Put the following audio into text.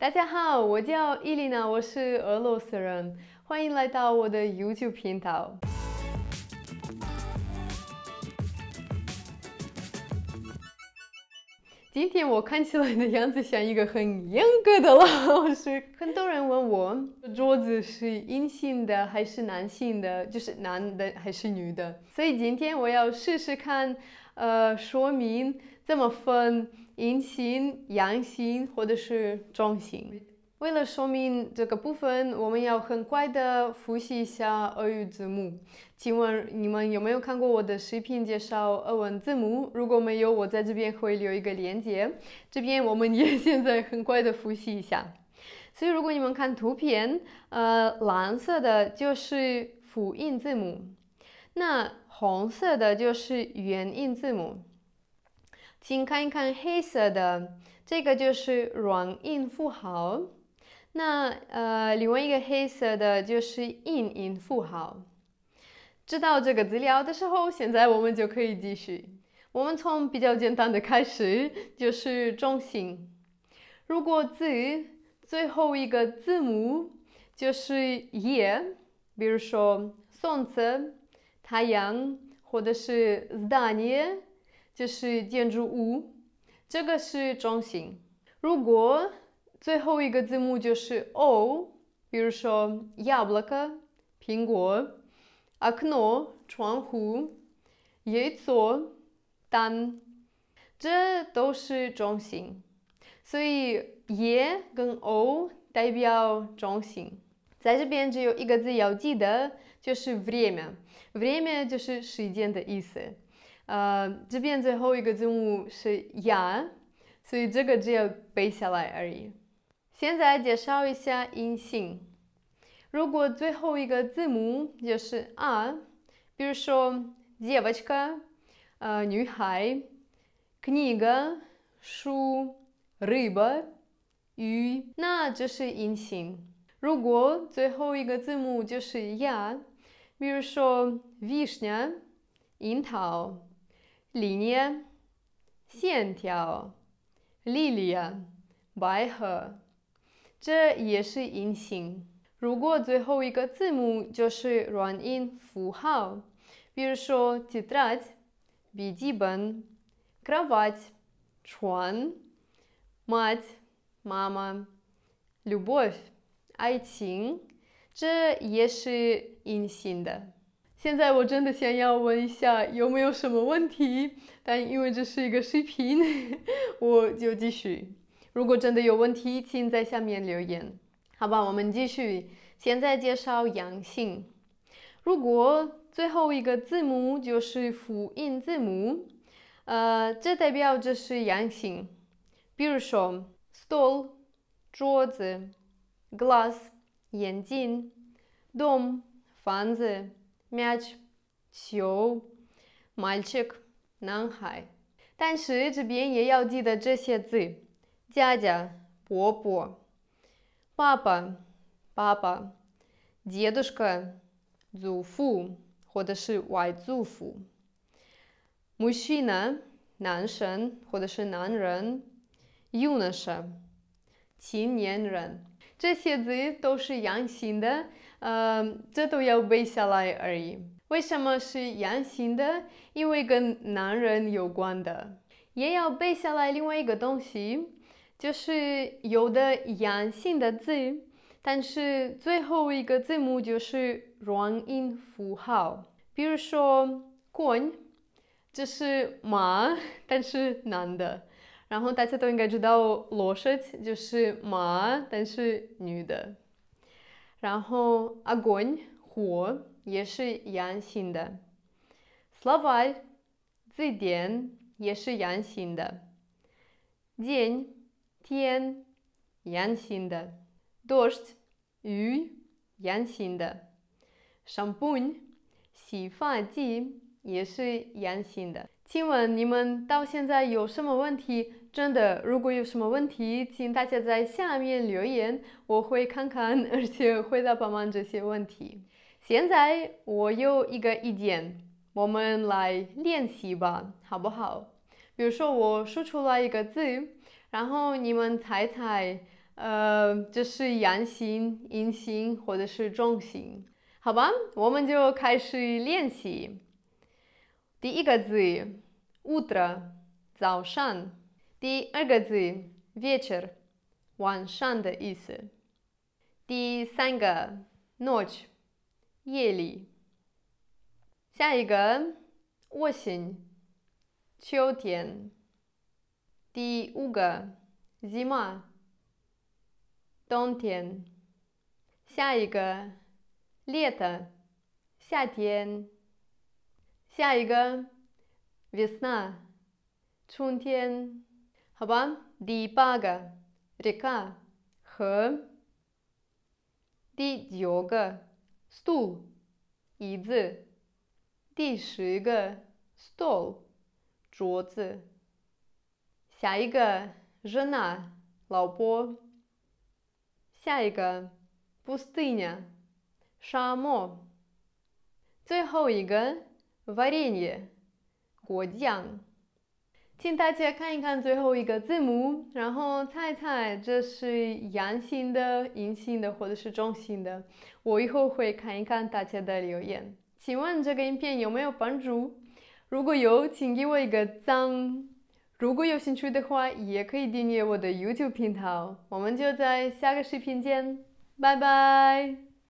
大家好，我叫伊丽娜，我是俄罗斯人，欢迎来到我的 YouTube 频道。今天我看起来的样子像一个很严格的老师，很多人问我桌子是阴性的还是男性的，就是男的还是女的，所以今天我要试试看。呃，说明怎么分阴性、阳性或者是中性。为了说明这个部分，我们要很快的复习一下俄语字母。请问你们有没有看过我的视频介绍俄文字母？如果没有，我在这边会留一个链接。这边我们也 现在很快的复习一下。所以，如果你们看图片，呃，蓝色的就是辅音字母。那红色的就是元音字母，请看一看黑色的这个就是软音符号。那呃，另外一个黑色的就是硬音符号。知道这个资料的时候，现在我们就可以继续。我们从比较简单的开始，就是中心。如果字最后一个字母就是 e，比如说宋字。海洋，或者是 z d a 就是建筑物，这个是中心。如果最后一个字母就是 o，比如说 y a b l 苹果阿 k 诺、窗户 y e 但这都是中心。所以耶跟 o 代表中心。在这边只有一个字要记得。就是 время，время 就是时间的意思。呃，这边最后一个字母是 ya，所以这个只要背下来而已。现在介绍一下音性。如果最后一个字母就是 a，比如说 девочка，女孩，книга，书，рыба，鱼，那就是阴性。如果最后一个字母就是 ya。比如说，vishna 樱桃，linie 线条，lilia 百合，这也是阴形。如果最后一个字母就是软音符号，比如说 t i t r a t 笔记本 c r a v a t 船 m a t 妈妈 l u b o v 爱情。这也是阴性的。现在我真的想要问一下有没有什么问题，但因为这是一个视频，我就继续。如果真的有问题，请在下面留言。好吧，我们继续。现在介绍阳性。如果最后一个字母就是辅音字母，呃，这代表这是阳性。比如说 s t o o l 桌子、glass。眼镜 dome 房子 match 球 my chick 男孩但是这边也要记得这些字家家伯伯爸爸爸爸 j e y d s k u 祖父或者是外祖父 mushina 男神或者是男人 unison 青年人这些字都是阳性的，呃，这都要背下来而已。为什么是阳性的？因为跟男人有关的，也要背下来。另外一个东西就是有的阳性的字，但是最后一个字母就是软音符号，比如说“滚，这是马，但是男的。然后大家都应该知道裸 о 就是马，但是女的。然后 огонь 火也是阳性的，словарь 字典也是阳性的，день 天阳性的，дождь 雨阳性的 shampoo 洗发剂也是阳性的。请问你们到现在有什么问题？真的，如果有什么问题，请大家在下面留言，我会看看，而且会答帮忙这些问题。现在我有一个意见，我们来练习吧，好不好？比如说，我说出来一个字，然后你们猜猜，呃，这是阳性、阴性或者是中性？好吧，我们就开始练习。第一个字，五 r 早上。第二个字 virtual 晚上的意思第三个 notch 夜里下一个我行秋天第五个 zima 冬天下一个 lit 夏天下一个 в е с t a 春天 Хва. Дипага. Река. Х. Дидьога. Стул. Идзы. Дишига. Стол. варенье. 果酱。请大家看一看最后一个字母，然后猜猜这是阳性的、阴性的，或者是中性的。我以后会看一看大家的留言，请问这个影片有没有帮助？如果有，请给我一个赞。如果有兴趣的话，也可以订阅我的 YouTube 频道。我们就在下个视频见，拜拜。